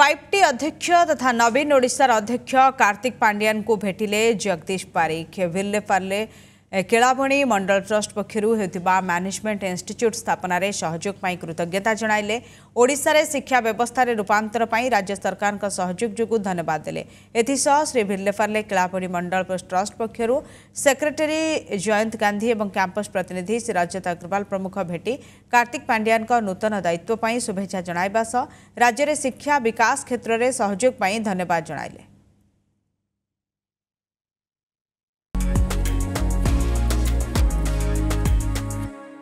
five अध्यक्ष तथा नवीन ओडार अध्यक्ष कार्तिक पांड्यान को भेटिले जगदीश पारिख विल्ले पार्ले केलाभणि मंडल ट्रस्ट पक्षर मैनेजमेंट इनच्यूट स्थापन सहयोग में कृतज्ञता जनइले ओडे शिक्षा व्यवस्था रूपातर पर राज्य सरकार का सहयोग जो धन्यवाद देस श्री भिर्लेपाले केलाभणि मंडल ट्रस्ट पक्षर सेक्रेटरी जयंत गांधी और क्यापस प्रतिनिधि श्री रजत अग्रवाल प्रमुख भेटी कार्तिक पांड्यान का नूतन दायित्वपाई शुभेच्छा जनवास राज्य में शिक्षा विकास क्षेत्र में सहयोग धन्यवाद जनइले